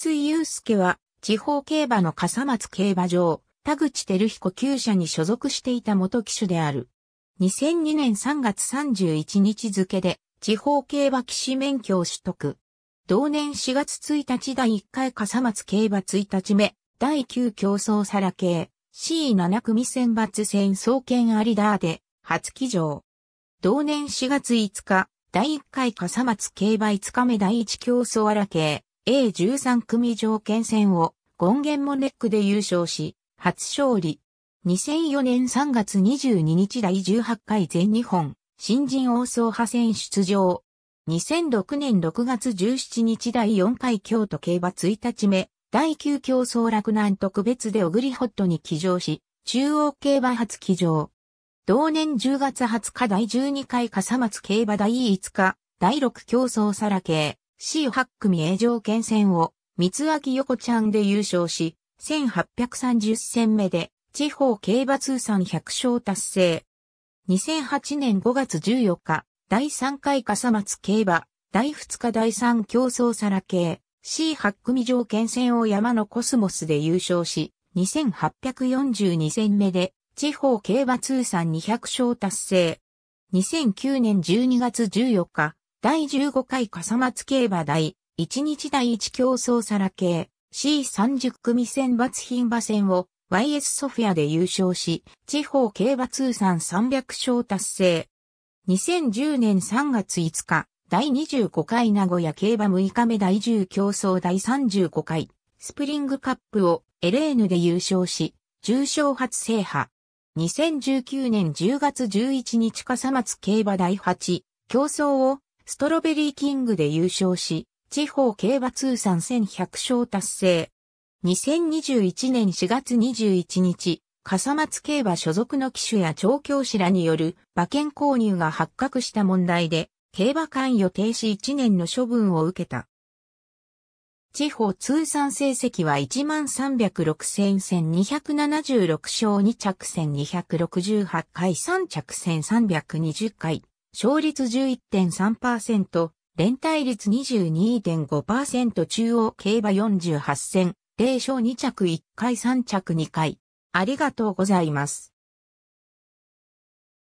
筒井祐介は、地方競馬の笠松競馬場、田口照彦厩舎に所属していた元騎手である。2002年3月31日付で、地方競馬騎士免許を取得。同年4月1日第1回笠松競馬1日目、第9競争サラ系、C7 組選抜戦総研アリダーで、初騎乗。同年4月5日、第1回笠松競馬5日目第1競争荒系、A13 組条件戦をゴンゲンモネックで優勝し、初勝利。2004年3月22日第18回全日本新人王総派戦出場。2006年6月17日第4回京都競馬1日目、第9競争落難特別で小栗ホットに騎乗し、中央競馬初騎乗。同年10月20日第12回笠松競馬第5日、第6競争サラ系、C8 組 A 条件戦を、三秋横ちゃんで優勝し、1830戦目で、地方競馬通算100勝達成。2008年5月14日、第3回笠松競馬、第2日第3競争サラ系、C8 組条件戦を山のコスモスで優勝し、2842戦目で、地方競馬通算200勝達成。2009年12月14日、第15回笠松競馬第1日第1競争皿系、C30 組選抜品馬戦を YS ソフィアで優勝し、地方競馬通算300勝達成。2010年3月5日、第25回名古屋競馬6日目第10競争第35回、スプリングカップを LN で優勝し、重賞初制覇。2019年10月11日笠松競馬第8競争をストロベリーキングで優勝し、地方競馬通算1100勝達成。2021年4月21日、笠松競馬所属の騎手や調教師らによる馬券購入が発覚した問題で、競馬関与停止1年の処分を受けた。地方通算成績は1306戦1276勝2着戦268回3着戦320回勝率11.3%、連帯率22.5%中央競馬48戦、0勝2着1回3着2回。ありがとうございます。